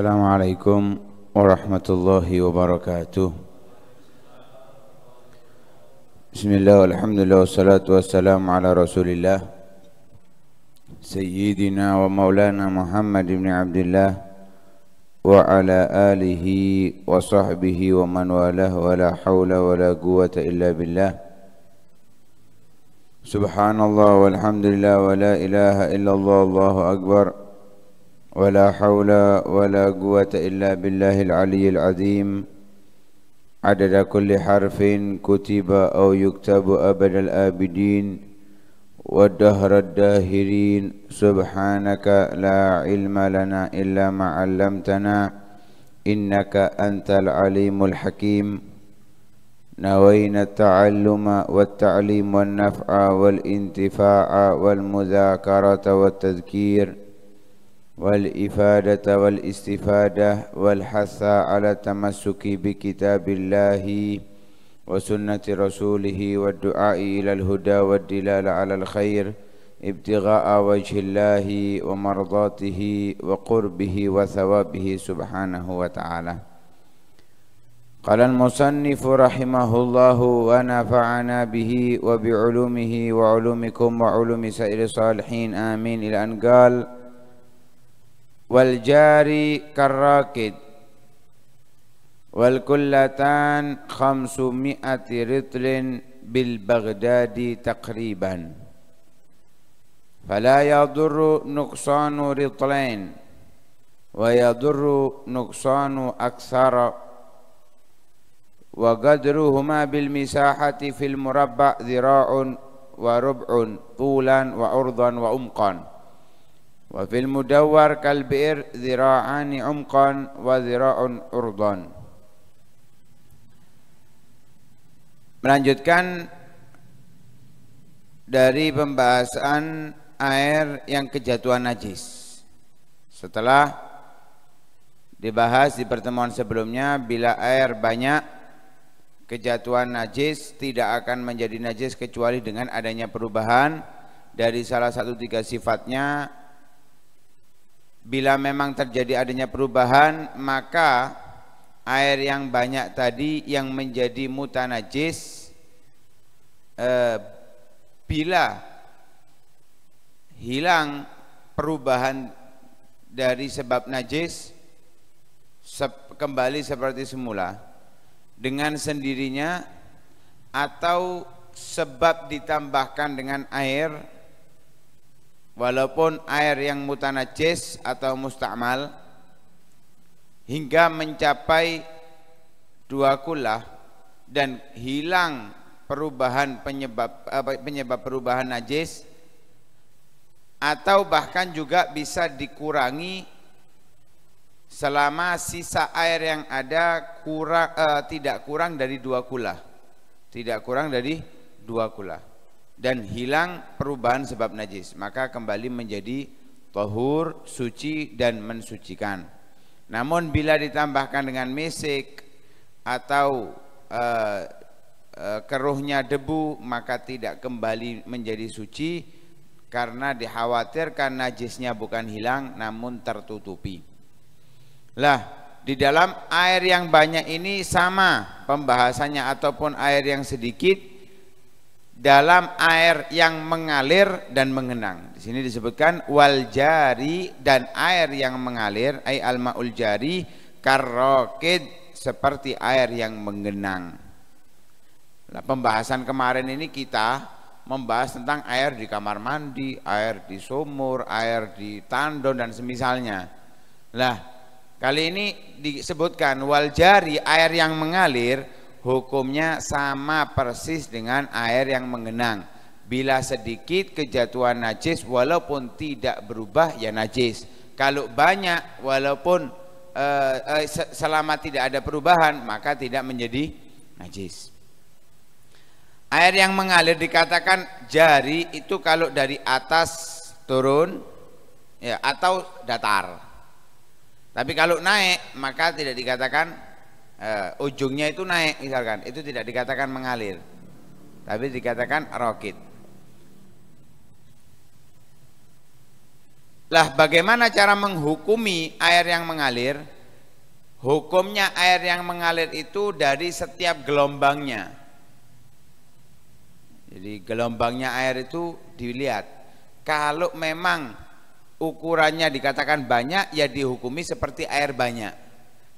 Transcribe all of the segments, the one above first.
السلام عليكم ورحمة الله وبركاته بسم الله والحمد لله والصلاة والسلام على رسول الله سيدنا ومولانا محمد بن عبد الله وعلى آله وصحبه ومن والاه ولا حول ولا قوة إلا بالله سبحان الله والحمد لله ولا إله إلا الله الله أكبر ولا حول ولا قوة إلا بالله العلي العظيم عدد كل حرف كتب أو يكتب أبد الآبدين والدهر الداهرين سبحانك لا علم لنا إلا ما علمتنا إنك أنت العليم الحكيم نوينا التعلم والتعليم والنفع والانتفاع والمذاكرة والتذكير والإفادة والاستفادة والحث على التمسك بكتاب الله وسنة رسوله والدعاء إلى الهدى والدلال على الخير ابتغاء وجه الله ومرضاته وقربه وثوابه سبحانه وتعالى قال المصنف رحمه الله ونفعنا به وبعلومه وعلومكم وعلوم سائر الصالحين آمين إلى أن قال والجاري كالراكد والكلتان خمسمائة رطل بالبغداد تقريبا فلا يضر نقصان رطلين ويضر نقصان أكثر وقدرهما بالمساحة في المربع ذراع وربع طولا وعرضا وعمقا Wa fil mudawwar kal bi'r dhira'ani umqan wa dhira'un urdan. Melanjutkan dari pembahasan air yang kejatuhan najis. Setelah dibahas di pertemuan sebelumnya bila air banyak kejatuhan najis tidak akan menjadi najis kecuali dengan adanya perubahan dari salah satu tiga sifatnya Bila memang terjadi adanya perubahan, maka air yang banyak tadi yang menjadi mutanajis eh, bila hilang perubahan dari sebab najis sep kembali seperti semula dengan sendirinya atau sebab ditambahkan dengan air walaupun air yang mutanajis atau mustakmal hingga mencapai dua kulah dan hilang perubahan penyebab penyebab perubahan najis atau bahkan juga bisa dikurangi selama sisa air yang ada kurang uh, tidak kurang dari dua kulah tidak kurang dari dua kulah dan hilang perubahan sebab najis maka kembali menjadi tohur, suci dan mensucikan namun bila ditambahkan dengan mesik atau e, e, keruhnya debu maka tidak kembali menjadi suci karena dikhawatirkan najisnya bukan hilang namun tertutupi lah di dalam air yang banyak ini sama pembahasannya ataupun air yang sedikit dalam air yang mengalir dan mengenang. Di sini disebutkan wal jari dan air yang mengalir ai al maul jari karokid seperti air yang mengenang. Nah, pembahasan kemarin ini kita membahas tentang air di kamar mandi, air di sumur, air di tandon dan semisalnya. Nah, kali ini disebutkan wal jari air yang mengalir hukumnya sama persis dengan air yang mengenang. Bila sedikit kejatuhan najis walaupun tidak berubah ya najis. Kalau banyak walaupun uh, uh, selama tidak ada perubahan maka tidak menjadi najis. Air yang mengalir dikatakan jari itu kalau dari atas turun ya atau datar. Tapi kalau naik maka tidak dikatakan uh, ujungnya itu naik misalkan itu tidak dikatakan mengalir tapi dikatakan rokit lah bagaimana cara menghukumi air yang mengalir hukumnya air yang mengalir itu dari setiap gelombangnya jadi gelombangnya air itu dilihat kalau memang ukurannya dikatakan banyak ya dihukumi seperti air banyak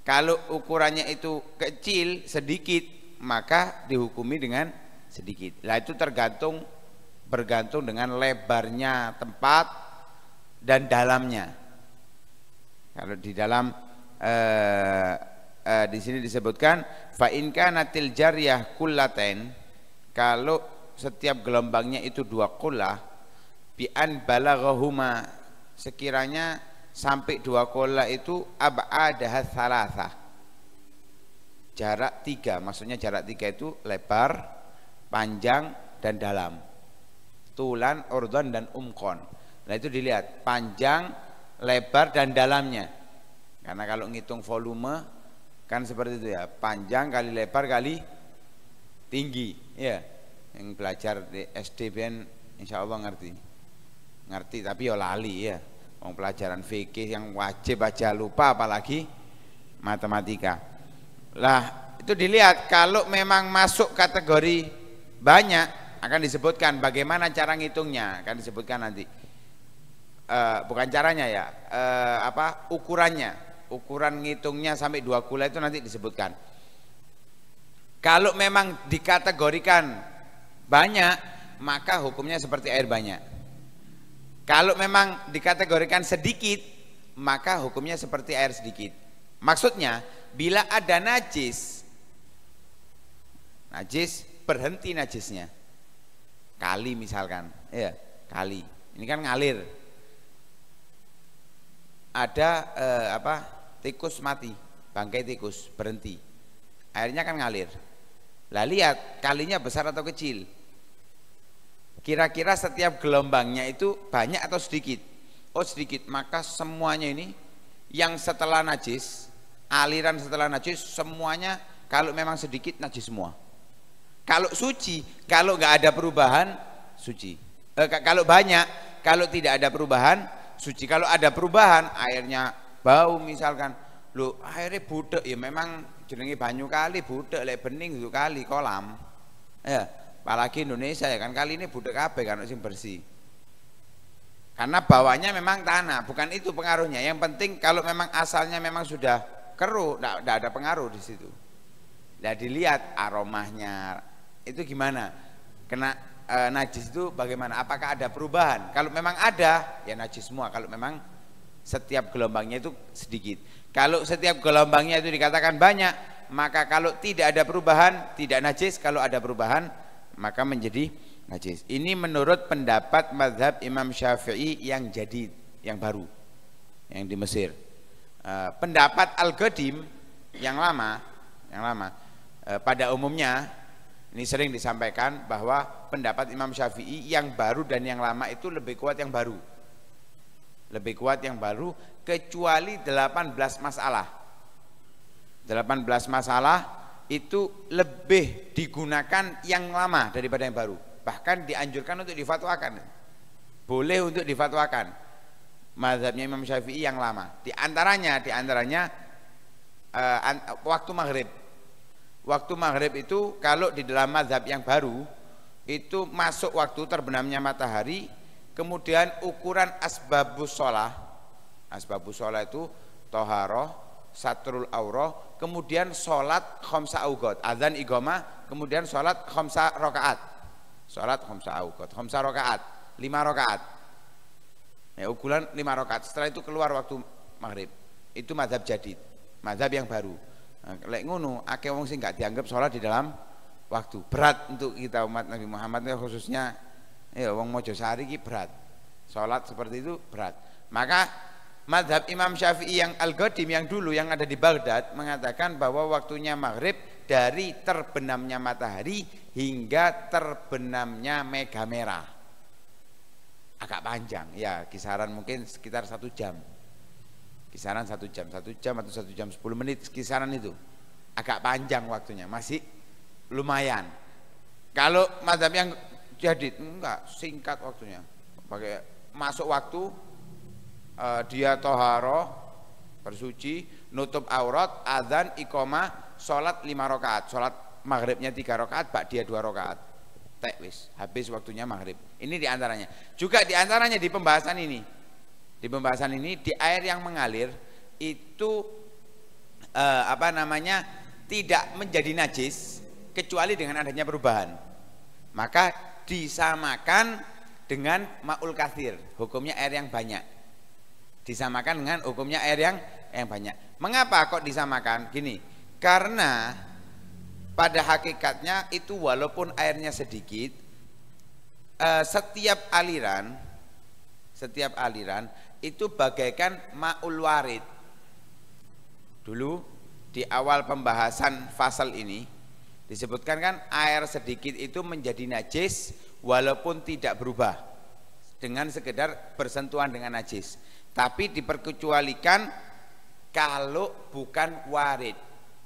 kalau ukurannya itu kecil sedikit maka dihukumi dengan sedikit. Lah itu tergantung bergantung dengan lebarnya tempat dan dalamnya. Kalau di dalam eh, eh, di sini disebutkan fa'inka natil jariyah kullatain kalau setiap gelombangnya itu dua kullah bi'an balaghahuma sekiranya sampai dua kola itu ada salasa jarak tiga maksudnya jarak tiga itu lebar panjang dan dalam tulan ordon dan umkon nah itu dilihat panjang lebar dan dalamnya karena kalau ngitung volume kan seperti itu ya panjang kali lebar kali tinggi ya yang belajar di SD ben insya Allah ngerti ngerti tapi ya lali ya Wong pelajaran fikih yang wajib aja lupa apalagi matematika. Lah, itu dilihat kalau memang masuk kategori banyak akan disebutkan bagaimana cara ngitungnya, akan disebutkan nanti. E, bukan caranya ya, e, apa ukurannya. Ukuran ngitungnya sampai dua kula itu nanti disebutkan. Kalau memang dikategorikan banyak, maka hukumnya seperti air banyak. Kalau memang dikategorikan sedikit, maka hukumnya seperti air sedikit. Maksudnya, bila ada najis, najis berhenti najisnya. Kali misalkan, ya kali. Ini kan ngalir. Ada eh, apa? Tikus mati, bangkai tikus berhenti. Airnya kan ngalir. Lah lihat kalinya besar atau kecil. Kira-kira setiap gelombangnya itu banyak atau sedikit? Oh sedikit, maka semuanya ini yang setelah najis, aliran setelah najis semuanya kalau memang sedikit najis semua. Kalau suci, kalau nggak ada perubahan suci. Eh, kalau banyak, kalau tidak ada perubahan suci. Kalau ada perubahan airnya bau misalkan, lu airnya budek ya memang jenenge banyu kali budek lek bening itu kali kolam. Ya, apalagi Indonesia ya kan kali ini budak kabeh kan sing bersih karena bawahnya memang tanah bukan itu pengaruhnya yang penting kalau memang asalnya memang sudah keruh tidak ada pengaruh di situ tidak dilihat aromanya itu gimana kena e, najis itu bagaimana apakah ada perubahan kalau memang ada ya najis semua kalau memang setiap gelombangnya itu sedikit kalau setiap gelombangnya itu dikatakan banyak maka kalau tidak ada perubahan tidak najis kalau ada perubahan maka menjadi najis. Ini menurut pendapat mazhab Imam Syafi'i yang jadi yang baru yang di Mesir. Uh, pendapat Al-Qadim yang lama, yang lama uh, pada umumnya ini sering disampaikan bahwa pendapat Imam Syafi'i yang baru dan yang lama itu lebih kuat yang baru. Lebih kuat yang baru kecuali 18 masalah. 18 masalah itu lebih digunakan yang lama daripada yang baru bahkan dianjurkan untuk difatwakan boleh untuk difatwakan mazhabnya Imam Syafi'i yang lama di antaranya di antaranya uh, waktu maghrib waktu maghrib itu kalau di dalam mazhab yang baru itu masuk waktu terbenamnya matahari kemudian ukuran asbabus sholah asbabus sholah itu toharoh satrul aurah, kemudian sholat khomsa ugot, azan igoma kemudian sholat khomsa rokaat, sholat khomsa ugot, khomsa rokaat, lima rokaat, ya, ukulan lima rokaat. Setelah itu keluar waktu maghrib, itu madhab jadid, madhab yang baru. Nah, lek ngono, ake wong sing gak dianggap sholat di dalam waktu berat untuk kita umat Nabi Muhammad ya, khususnya ya wong Mojosari ki berat sholat seperti itu berat maka madhab Imam Syafi'i yang Al-Ghadim yang dulu yang ada di Baghdad mengatakan bahwa waktunya maghrib dari terbenamnya matahari hingga terbenamnya mega merah agak panjang ya kisaran mungkin sekitar satu jam kisaran satu jam satu jam atau satu jam sepuluh menit kisaran itu agak panjang waktunya masih lumayan kalau madhab yang jadi enggak singkat waktunya pakai masuk waktu uh, dia toharoh bersuci nutup aurat azan iqomah sholat lima rakaat sholat maghribnya tiga rakaat pak dia dua rakaat tekwis habis waktunya maghrib ini diantaranya juga diantaranya di pembahasan ini di pembahasan ini di air yang mengalir itu uh, apa namanya tidak menjadi najis kecuali dengan adanya perubahan maka disamakan dengan maul kathir hukumnya air yang banyak Disamakan dengan hukumnya air yang yang banyak. Mengapa kok disamakan? Gini, karena pada hakikatnya itu walaupun airnya sedikit, eh, setiap aliran, setiap aliran itu bagaikan maul warid. Dulu di awal pembahasan fasal ini disebutkan kan air sedikit itu menjadi najis walaupun tidak berubah dengan sekedar bersentuhan dengan najis. Tapi diperkecualikan kalau bukan warid,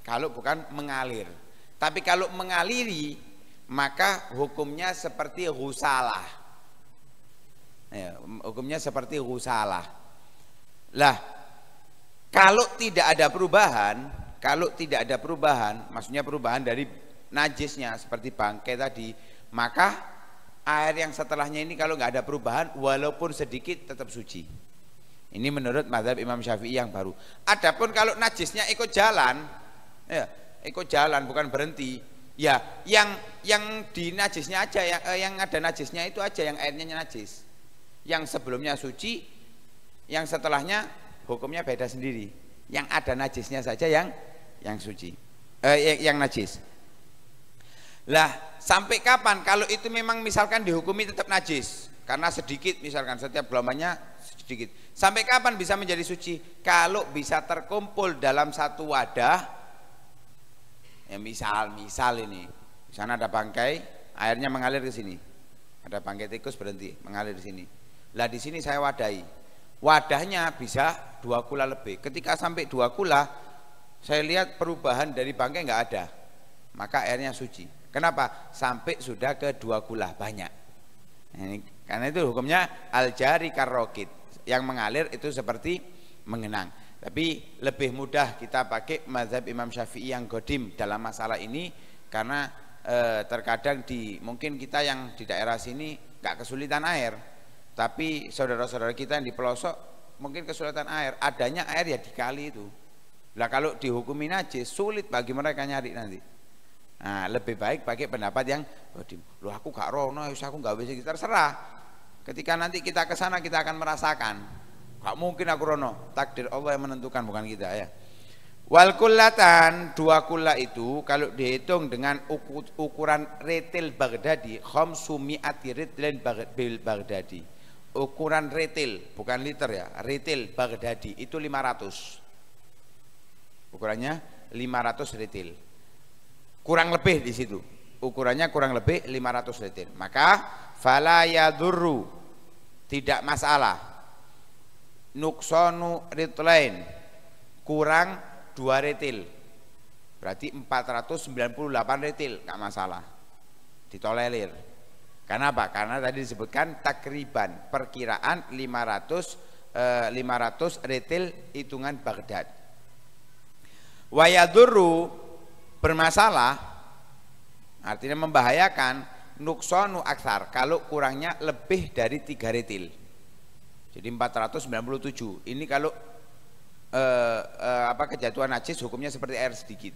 kalau bukan mengalir. Tapi kalau mengaliri maka hukumnya seperti husalah. Ya, hukumnya seperti husalah. Lah, kalau tidak ada perubahan, kalau tidak ada perubahan, maksudnya perubahan dari najisnya seperti bangkai tadi, maka air yang setelahnya ini kalau nggak ada perubahan walaupun sedikit tetap suci. Ini menurut mazhab Imam Syafi'i yang baru. Adapun kalau najisnya ikut jalan, ya, ikut jalan bukan berhenti. Ya, yang yang di najisnya aja yang eh, yang ada najisnya itu aja yang airnya najis. Yang sebelumnya suci, yang setelahnya hukumnya beda sendiri. Yang ada najisnya saja yang yang suci. Eh, yang, yang najis. Lah, sampai kapan kalau itu memang misalkan dihukumi tetap najis karena sedikit misalkan setiap gelombangnya sedikit. Sampai kapan bisa menjadi suci? Kalau bisa terkumpul dalam satu wadah, ya misal, misal ini, di sana ada bangkai, airnya mengalir ke sini. Ada bangkai tikus berhenti, mengalir di sini. Lah di sini saya wadahi. Wadahnya bisa dua kula lebih. Ketika sampai dua kula, saya lihat perubahan dari bangkai nggak ada. Maka airnya suci. Kenapa? Sampai sudah ke dua kula banyak. Nah, ini, karena itu hukumnya al jari karokit yang mengalir itu seperti mengenang. Tapi lebih mudah kita pakai mazhab Imam Syafi'i yang godim dalam masalah ini karena e, terkadang di mungkin kita yang di daerah sini nggak kesulitan air, tapi saudara-saudara kita yang di pelosok mungkin kesulitan air. Adanya air ya di kali itu. Lah kalau dihukumi najis sulit bagi mereka nyari nanti. Nah, lebih baik pakai pendapat yang godim. Loh aku gak rono, aku gak bisa kita serah. Ketika nanti kita ke sana kita akan merasakan. Gak mungkin aku rono, takdir Allah yang menentukan bukan kita ya. Wal kullatan dua kula itu kalau dihitung dengan ukuran retail Baghdadi, atirit retail bil Baghdadi. Ukuran retail bukan liter ya, retail Baghdadi itu 500. Ukurannya 500 retail. Kurang lebih di situ. Ukurannya kurang lebih 500 retail. Maka fala yadurru tidak masalah nuksonu ritlain kurang dua retil berarti 498 retil nggak masalah ditolerir karena apa? karena tadi disebutkan takriban perkiraan 500 eh, 500 retil hitungan Baghdad wayaduru bermasalah artinya membahayakan nuksonu aksar kalau kurangnya lebih dari tiga retil jadi 497 ini kalau eh, eh, apa kejatuhan najis hukumnya seperti air sedikit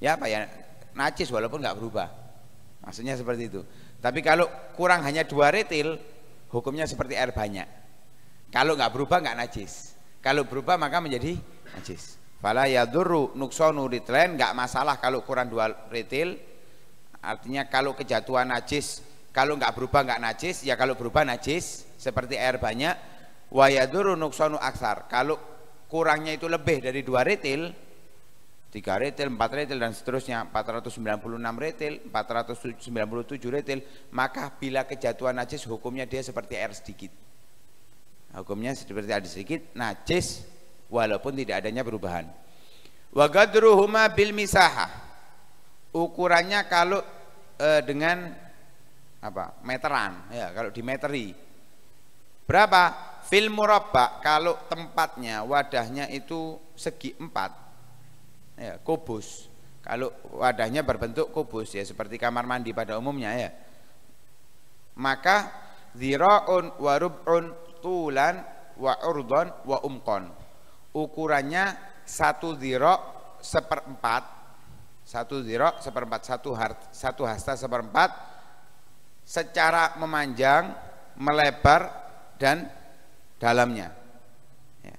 ya apa ya najis walaupun nggak berubah maksudnya seperti itu tapi kalau kurang hanya dua retil hukumnya seperti air banyak kalau nggak berubah nggak najis kalau berubah maka menjadi najis fala yadurru nuksonu ritlen nggak masalah kalau kurang dua retil Artinya kalau kejatuhan najis, kalau nggak berubah nggak najis, ya kalau berubah najis seperti air banyak. Wayaduru nuksonu aksar. Kalau kurangnya itu lebih dari dua retil, tiga retil, empat retil dan seterusnya, 496 retil, 497 retil, maka bila kejatuhan najis hukumnya dia seperti air sedikit. Hukumnya seperti air sedikit, najis walaupun tidak adanya perubahan. Wagadruhuma bil misahah ukurannya kalau eh, dengan apa meteran ya kalau di meteri berapa fil murabba kalau tempatnya wadahnya itu segi empat ya kubus kalau wadahnya berbentuk kubus ya seperti kamar mandi pada umumnya ya maka ziraun warubun tulan wa urdon wa umkon ukurannya satu zirok seperempat satu zirok seperempat satu hart, satu hasta seperempat secara memanjang melebar dan dalamnya ya.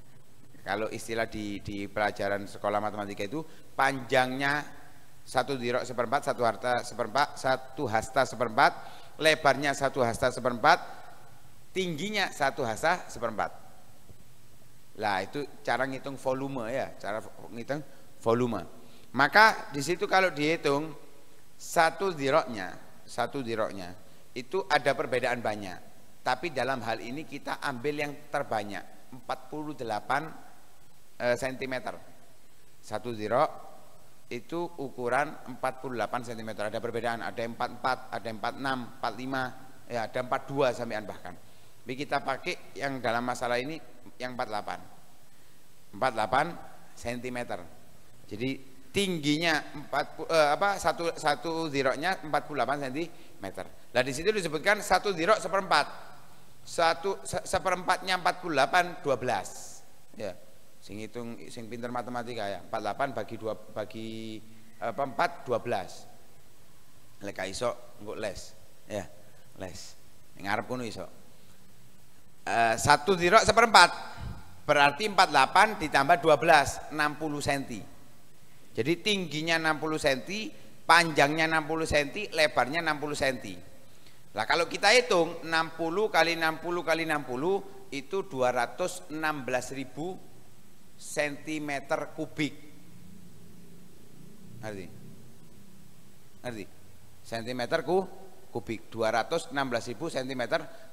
kalau istilah di, di pelajaran sekolah matematika itu panjangnya satu zirok seperempat satu harta seperempat satu hasta seperempat lebarnya satu hasta seperempat tingginya satu hasta seperempat lah itu cara ngitung volume ya cara ngitung volume maka di situ kalau dihitung satu ziroknya, satu ziroknya itu ada perbedaan banyak. Tapi dalam hal ini kita ambil yang terbanyak 48 cm. Eh, satu zirok itu ukuran 48 cm. Ada perbedaan, ada 44, ada 46, 45, ya ada 42 sampean bahkan. Jadi kita pakai yang dalam masalah ini yang 48. 48 cm. Jadi tingginya 40 eh, apa satu satu ziroknya 48 cm. Nah di situ disebutkan satu zirok seperempat. Satu se seperempatnya 48 12. Ya. Sing hitung sing pinter matematika ya. 48 bagi 2 bagi apa 4 12. Lek iso engko les. Ya, les. Ngarep kono iso. Eh, satu zirok seperempat berarti 48 ditambah 12 60 cm jadi tingginya 60 cm, panjangnya 60 cm, lebarnya 60 cm. Nah kalau kita hitung 60 kali 60 kali 60 itu 216.000 cm kubik. Ngerti? Ngerti? Cm ku, kubik 216.000 cm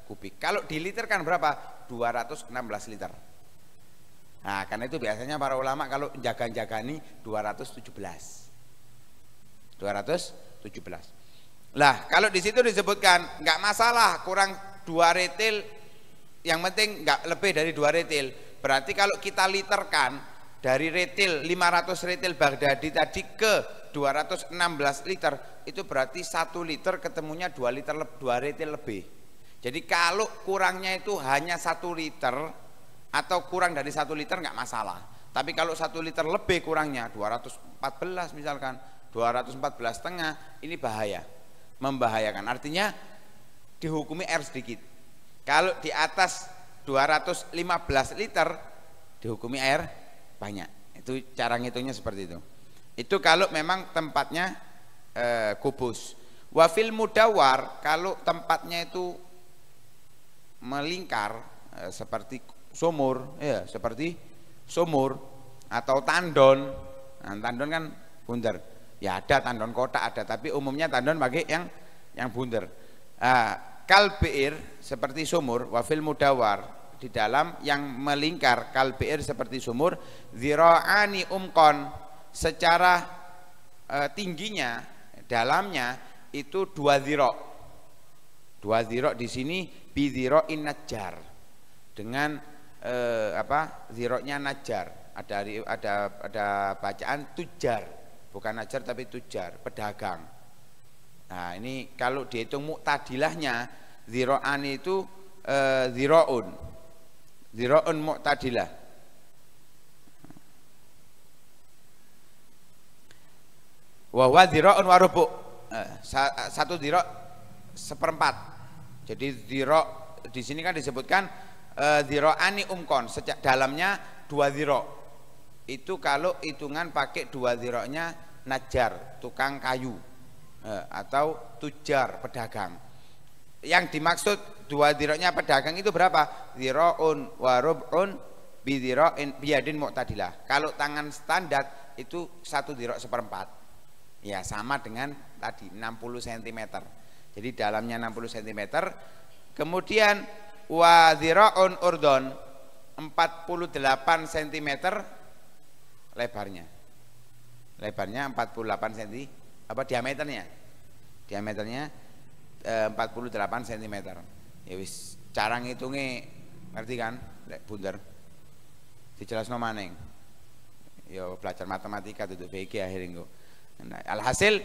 kubik. Kalau diliterkan berapa? 216 liter. Nah, karena itu biasanya para ulama kalau jaga-jaga ini 217. 217. Lah, kalau di situ disebutkan nggak masalah kurang dua retail, yang penting nggak lebih dari dua retail. Berarti kalau kita literkan dari retail 500 retail Baghdadi tadi ke 216 liter itu berarti satu liter ketemunya dua liter dua retail lebih. Jadi kalau kurangnya itu hanya satu liter atau kurang dari satu liter nggak masalah tapi kalau satu liter lebih kurangnya 214 misalkan 214 setengah ini bahaya membahayakan artinya dihukumi air sedikit kalau di atas 215 liter dihukumi air banyak itu cara ngitungnya seperti itu itu kalau memang tempatnya e, kubus wafil mudawar kalau tempatnya itu melingkar e, seperti sumur, ya seperti sumur atau tandon. Nah, tandon kan bundar. Ya ada tandon kotak ada, tapi umumnya tandon pakai yang yang bundar. nah, kalbir seperti sumur, wafil mudawar di dalam yang melingkar kalbir seperti sumur, ziroani umkon secara eh, tingginya dalamnya itu dua ziro, dua ziro di sini bi ziro inajar dengan eh, apa ziroknya najar ada ada ada bacaan tujar bukan najar tapi tujar pedagang nah ini kalau dihitung muktadilahnya ziroan itu eh, ziroun ziroun muktadilah wahwa ziroun warubu eh, satu zirok seperempat jadi zirok di sini kan disebutkan Eh, Ziroani umkon sejak dalamnya dua ziro itu kalau hitungan pakai dua ziroknya najar tukang kayu eh, atau tujar pedagang yang dimaksud dua ziroknya pedagang itu berapa ziroun warubun bidiroin biadin muktadilah kalau tangan standar itu satu zirok seperempat ya sama dengan tadi 60 cm jadi dalamnya 60 cm kemudian wa zira'un urdon 48 cm lebarnya lebarnya 48 cm apa diameternya diameternya 48 eh, cm ya wis cara ngitungnya ngerti kan lek bundar dijelas no maning yo belajar matematika tuh BG akhirnya gue nah, alhasil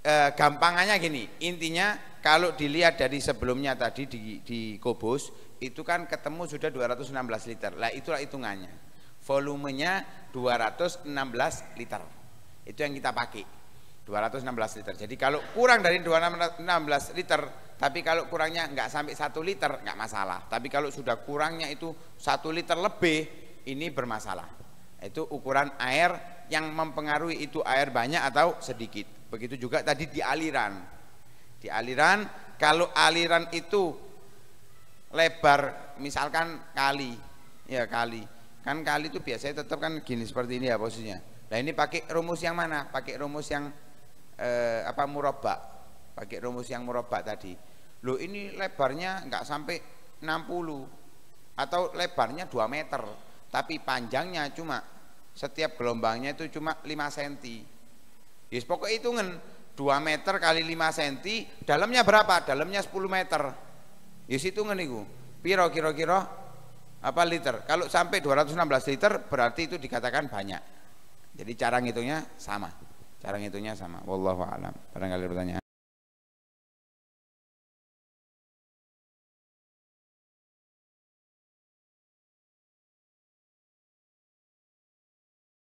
e, gampangannya gini, intinya kalau dilihat dari sebelumnya tadi di, di Kobus, itu kan ketemu sudah 216 liter. Lah itulah hitungannya. Volumenya 216 liter. Itu yang kita pakai. 216 liter. Jadi kalau kurang dari 216 liter, tapi kalau kurangnya nggak sampai satu liter nggak masalah. Tapi kalau sudah kurangnya itu satu liter lebih, ini bermasalah. Itu ukuran air yang mempengaruhi itu air banyak atau sedikit. Begitu juga tadi di aliran. Di aliran, kalau aliran itu lebar, misalkan kali, ya kali. Kan kali itu biasanya tetap kan gini seperti ini ya posisinya. Nah ini pakai rumus yang mana? Pakai rumus yang eh, apa murabak. Pakai rumus yang murabak tadi. Loh ini lebarnya nggak sampai 60 atau lebarnya 2 meter, tapi panjangnya cuma setiap gelombangnya itu cuma 5 cm Yes, pokoknya hitungan 2 meter kali 5 cm, dalamnya berapa? Dalamnya 10 meter. Yes, hitungan itu. Piro kira-kira apa liter? Kalau sampai 216 liter berarti itu dikatakan banyak. Jadi cara ngitungnya sama. Cara ngitungnya sama. Wallahu alam. Barangkali pertanyaan